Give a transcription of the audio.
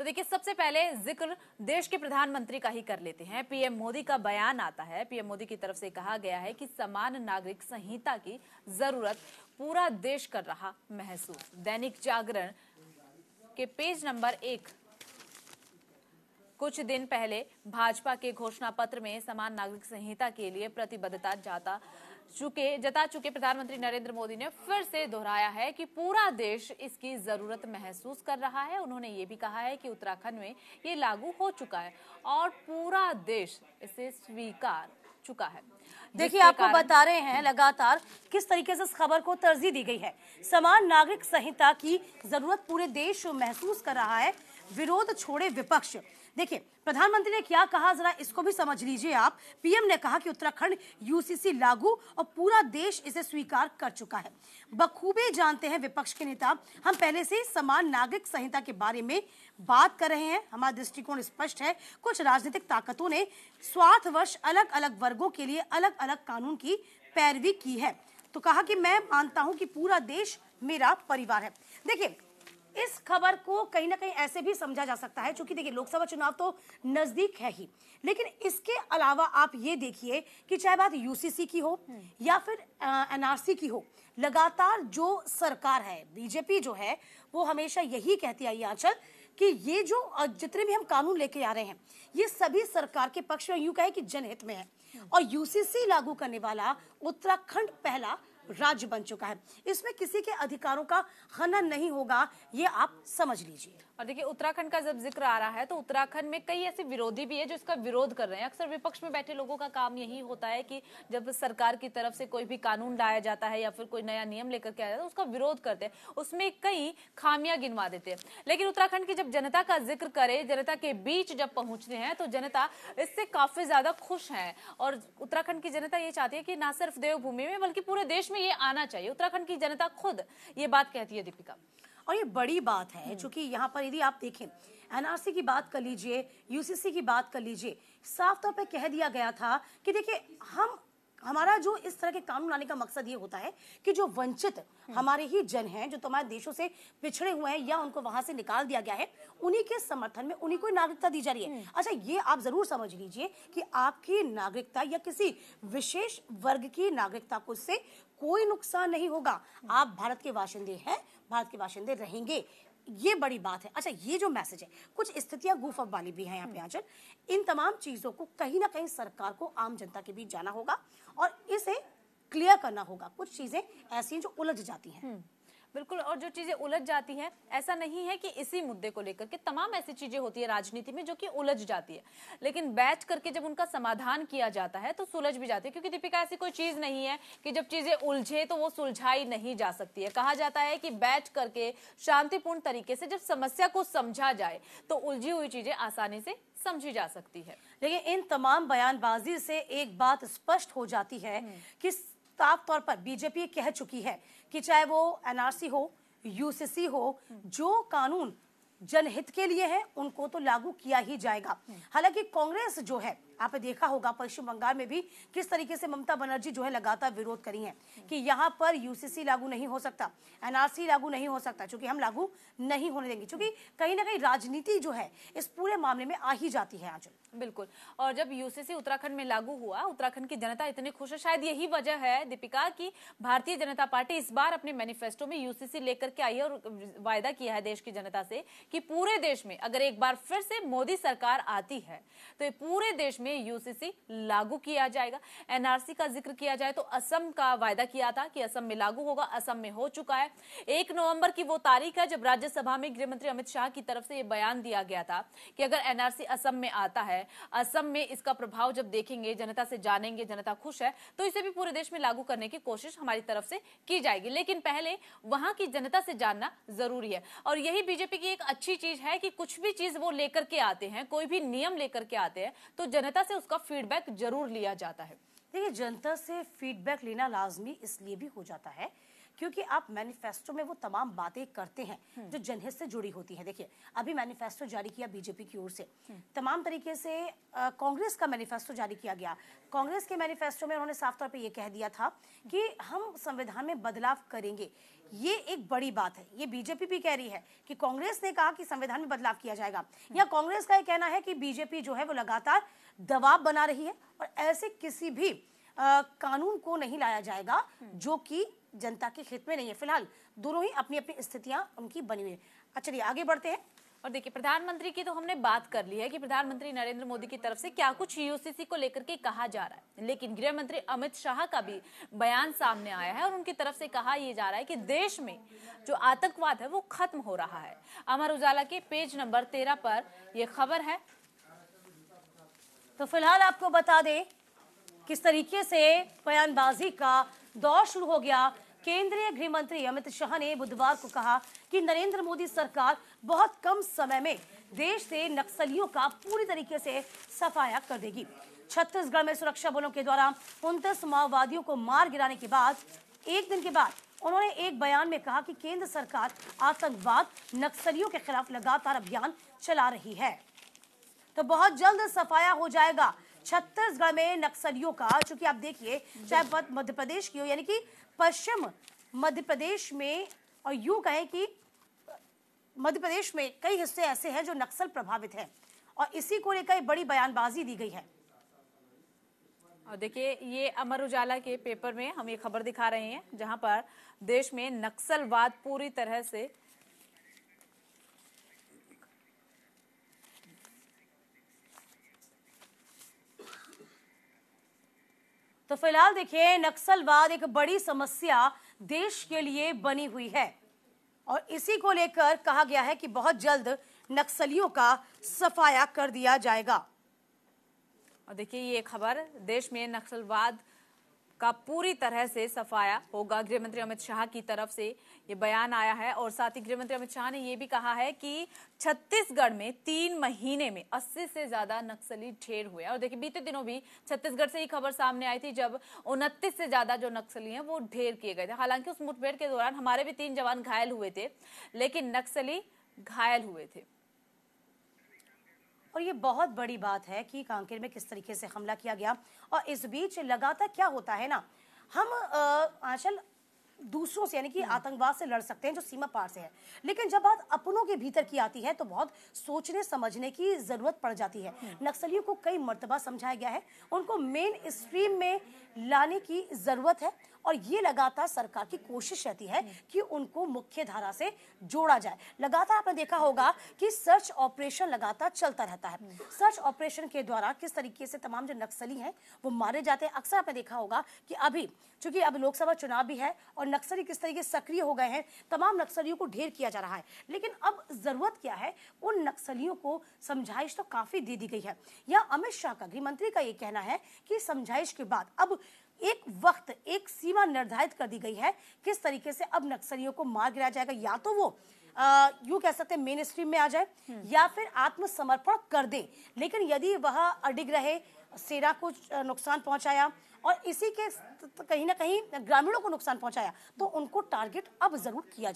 तो देखिए सबसे पहले जिक्र देश के प्रधानमंत्री का ही कर लेते हैं पीएम मोदी का बयान आता है पीएम मोदी की तरफ से कहा गया है कि समान नागरिक संहिता की जरूरत पूरा देश कर रहा महसूस दैनिक जागरण के पेज नंबर एक कुछ दिन पहले भाजपा के घोषणा पत्र में समान नागरिक संहिता के लिए प्रतिबद्धता जाता चुके जता चुके प्रधानमंत्री नरेंद्र मोदी ने फिर से दोहराया है कि पूरा देश इसकी जरूरत महसूस कर रहा है उन्होंने ये भी कहा है कि उत्तराखंड में ये लागू हो चुका है और पूरा देश इसे स्वीकार चुका है देखिए आपको बता रहे हैं लगातार किस तरीके से इस खबर को तरजीह दी गई है समान नागरिक संहिता की जरूरत पूरे देश महसूस कर रहा है विरोध छोड़े विपक्ष देखिए प्रधानमंत्री ने क्या कहा जरा इसको भी समझ लीजिए आप पीएम ने कहा कि उत्तराखंड यूसीसी लागू और पूरा देश इसे स्वीकार कर चुका है बखूबी जानते हैं विपक्ष के नेता हम पहले से समान नागरिक संहिता के बारे में बात कर रहे हैं हमारा दृष्टिकोण स्पष्ट है कुछ राजनीतिक ताकतों ने स्वार्थवश अलग अलग वर्गों के लिए अलग अलग कानून की पैरवी की है तो कहा कि मैं मानता हूं कि पूरा देश मेरा परिवार है देखिए इस खबर को कहीं ना कहीं ऐसे भी समझा जा सकता है क्योंकि देखिए लोकसभा चुनाव तो नजदीक है ही लेकिन इसके अलावा आप ये देखिए कि चाहे बात यूसीसी की हो या फिर एनआरसी की हो लगातार जो सरकार है बीजेपी जो है वो हमेशा यही कहती आई आंचल कि ये जो जितने भी हम कानून लेके आ रहे हैं ये सभी सरकार के पक्ष में यूं कहे कि जनहित में है और यूसीसी लागू करने वाला उत्तराखंड पहला राज्य बन चुका है इसमें किसी के अधिकारों का हनन नहीं होगा ये आप समझ लीजिए और देखिए उत्तराखंड का जब जिक्र आ रहा है तो उत्तराखंड में कई ऐसे विरोधी भी है जो इसका विरोध कर रहे हैं अक्सर विपक्ष में बैठे लोगों का काम यही होता है कि जब सरकार की तरफ से कोई भी कानून लाया जाता है या फिर कोई नया नियम लेकर के आया जाता है उसका विरोध करते हैं उसमें कई खामियां गिनवा देते हैं लेकिन उत्तराखंड की जब जनता का जिक्र करे जनता के बीच जब पहुंचते हैं तो जनता इससे काफी ज्यादा खुश है और उत्तराखंड की जनता ये चाहती है कि ना सिर्फ देवभूमि में बल्कि पूरे देश में ये आना चाहिए उत्तराखंड की जनता खुद ये बात कहती है दीपिका और ये बड़ी बात है क्योंकि हम्म। यहाँ पर यदि आप देखें एनआरसी की बात कर लीजिए यूसीसी की बात कर लीजिए साफ तौर पे कह दिया गया था कि देखिए हम हमारा जो इस तरह के कानून लाने का मकसद ये होता है कि जो वंचित हम्म। हमारे ही जन हैं जो तुम्हारे देशों से पिछड़े हुए हैं या उनको वहां से निकाल दिया गया है उन्हीं के समर्थन में उन्हीं को नागरिकता दी जा रही है हम्म। अच्छा ये आप जरूर समझ लीजिए कि आपकी नागरिकता या किसी विशेष वर्ग की नागरिकता को से कोई नुकसान नहीं होगा हम्म। आप भारत के वाशिंदे हैं भारत के वाशिंदे रहेंगे ये बड़ी बात है अच्छा ये जो मैसेज है कुछ स्थितियां गुफा अप वाली भी हैं यहाँ पे हम्म। आंचल इन तमाम चीज़ों को कहीं ना कहीं सरकार को आम जनता के बीच जाना होगा और इसे क्लियर करना होगा कुछ चीज़ें ऐसी हैं जो उलझ जाती हैं हम्म। बिल्कुल और जो चीजें उलझ जाती हैं ऐसा नहीं है कि इसी मुद्दे को लेकर के तमाम ऐसी चीजें होती है राजनीति में जो कि उलझ जाती है लेकिन बैठ करके जब उनका समाधान किया जाता है तो सुलझ भी जाती है क्योंकि दीपिका ऐसी कोई चीज नहीं है कि जब चीजें उलझे तो वो सुलझाई नहीं जा सकती है कहा जाता है कि बैठ करके शांतिपूर्ण तरीके से जब समस्या को समझा जाए तो उलझी हुई चीजें आसानी से समझी जा सकती है लेकिन इन तमाम बयानबाजी से एक बात स्पष्ट हो जाती है हम्म। कि साफ तौर पर बीजेपी कह चुकी है कि चाहे वो एनआरसी हो यूसीसी हो जो कानून जनहित के लिए है उनको तो लागू किया ही जाएगा हम्म। हालांकि कांग्रेस जो है आपने देखा होगा पश्चिम बंगाल में भी किस तरीके से ममता बनर्जी जो है लगातार विरोध करी है कि यहाँ पर यूसीसी लागू नहीं हो सकता एनआरसी लागू नहीं हो सकता चूंकि हम लागू नहीं होने देंगे चूंकि कहीं ना कहीं राजनीति जो है इस पूरे मामले में आ ही जाती है आंचल बिल्कुल और जब यूसीसी उत्तराखंड में लागू हुआ उत्तराखंड की जनता इतने खुश है शायद यही वजह है दीपिका की भारतीय जनता पार्टी इस बार अपने मैनिफेस्टो में यूसीसी लेकर के आई है और वायदा किया है देश की जनता से कि पूरे देश में अगर एक बार फिर से मोदी सरकार आती है तो पूरे देश में में यूसीसी लागू किया जाएगा एनआरसी का जिक्र किया जाए तो असम का वायदा किया था कि असम में लागू होगा असम में हो चुका है एक नवंबर की वो तारीख है जब राज्यसभा में गृहमंत्री अमित शाह की तरफ से यह बयान दिया गया था कि अगर एनआरसी असम में आता है असम में इसका प्रभाव जब देखेंगे जनता से जानेंगे जनता खुश है तो इसे भी पूरे देश में लागू करने की कोशिश हमारी तरफ से की जाएगी लेकिन पहले वहां की जनता से जानना जरूरी है और यही बीजेपी की एक अच्छी चीज है कि कुछ भी चीज वो लेकर के आते हैं कोई भी नियम लेकर के आते हैं तो जनता जनता से उसका फीडबैक जरूर लिया जाता है देखिए जनता से फीडबैक लेना लाजमी इसलिए भी हो जाता है क्योंकि आप मैनिफेस्टो में वो तमाम बातें करते हैं हम्म। जो जनहित से जुड़ी होती है देखिए अभी मैनिफेस्टो जारी किया बीजेपी की ओर से तमाम तरीके से कांग्रेस का मैनिफेस्टो जारी किया गया कांग्रेस के मैनिफेस्टो में उन्होंने साफ तौर पे ये कह दिया था कि हम संविधान में बदलाव करेंगे ये एक बड़ी बात है ये बीजेपी भी कह रही है कि कांग्रेस ने कहा कि संविधान में बदलाव किया जाएगा हम्म। या कांग्रेस का यह कहना है कि बीजेपी जो है वो लगातार दबाव बना रही है और ऐसे किसी भी आ, कानून को नहीं लाया जाएगा हम्म। जो कि जनता के हित में नहीं है फिलहाल दोनों ही अपनी अपनी स्थितियां उनकी बनी हुई है अच्छा आगे बढ़ते हैं और देखिए प्रधानमंत्री की तो हमने बात कर ली है कि प्रधानमंत्री नरेंद्र मोदी की तरफ से क्या कुछ यूसीसी को लेकर के कहा जा रहा है लेकिन गृह मंत्री अमित शाह का भी बयान सामने आया है और उनकी तरफ से कहा यह जा रहा है कि देश में जो आतंकवाद है वो खत्म हो रहा है अमर उजाला के पेज नंबर तेरह पर यह खबर है तो फिलहाल आपको बता दें किस तरीके से बयानबाजी का दौर शुरू हो गया केंद्रीय गृह मंत्री अमित शाह ने बुधवार को कहा कि नरेंद्र मोदी सरकार बहुत कम समय में देश से नक्सलियों का पूरी तरीके से सफाया कर देगी छत्तीसगढ़ में सुरक्षा बलों के द्वारा उनतीस माओवादियों को मार गिराने के बाद एक दिन के बाद उन्होंने एक बयान में कहा कि केंद्र सरकार आतंकवाद नक्सलियों के खिलाफ लगातार अभियान चला रही है तो बहुत जल्द सफाया हो जाएगा छत्तीसगढ़ में नक्सलियों का चूंकि आप देखिए चाहे बात मध्य प्रदेश की हो यानी कि पश्चिम मध्य प्रदेश में और यू कहें कि मध्य प्रदेश में कई हिस्से ऐसे हैं जो नक्सल प्रभावित हैं और इसी को लेकर बड़ी बयानबाजी दी गई है और देखिए ये अमर उजाला के पेपर में हम ये खबर दिखा रहे हैं जहां पर देश में नक्सलवाद पूरी तरह से तो फिलहाल देखिए नक्सलवाद एक बड़ी समस्या देश के लिए बनी हुई है और इसी को लेकर कहा गया है कि बहुत जल्द नक्सलियों का सफाया कर दिया जाएगा और देखिए ये खबर देश में नक्सलवाद का पूरी तरह से सफाया होगा गृह मंत्री अमित शाह की तरफ से ये बयान आया है और साथ ही गृह मंत्री अमित शाह ने यह भी कहा है कि छत्तीसगढ़ में तीन महीने में अस्सी से ज्यादा नक्सली ढेर हुए और देखिए बीते दिनों भी छत्तीसगढ़ से ही खबर सामने आई थी जब उनतीस से ज्यादा जो नक्सली हैं वो ढेर किए गए थे हालांकि उस मुठभेड़ के दौरान हमारे भी तीन जवान घायल हुए थे लेकिन नक्सली घायल हुए थे और ये बहुत बड़ी बात है कि कांकेर में किस तरीके से हमला किया गया और इस बीच लगातार क्या होता है ना हम आंचल दूसरों से यानी कि हम्म। आतंकवाद से लड़ सकते हैं जो सीमा पार से है लेकिन जब बात अपनों के भीतर की आती है तो बहुत सोचने समझने की जरूरत पड़ जाती है हम्म। नक्सलियों को कई मरतबा समझाया गया है उनको मेन स्ट्रीम में लाने की जरूरत है और ये लगातार सरकार की कोशिश रहती है कि उनको मुख्य धारा से जोड़ा जाए लगातार आपने देखा होगा कि सर्च ऑपरेशन लगातार चलता रहता है सर्च ऑपरेशन के द्वारा किस तरीके से तमाम जो नक्सली हैं वो मारे जाते हैं अक्सर आपने देखा होगा कि अभी चूंकि अब लोकसभा चुनाव भी है और नक्सली किस तरीके सक्रिय हो गए हैं तमाम नक्सलियों को ढेर किया जा रहा है लेकिन अब जरूरत क्या है उन नक्सलियों को समझाइश तो काफी दे दी गई है या अमित शाह का गृह मंत्री का ये कहना है कि समझाइश के बाद अब एक वक्त एक सीमा निर्धारित कर दी गई है किस तरीके से अब नक्सलियों को मार गिराया जाएगा या तो वो यू कह सकते हैं मेन स्ट्रीम में आ जाए हम्म। या फिर आत्मसमर्पण कर दे लेकिन यदि वह अडिग रहे सेना को नुकसान पहुंचाया और इसी के कहीं ना कहीं ग्रामीणों को नुकसान पहुंचाया तो उनको टारगेट अब जरूर किया जाए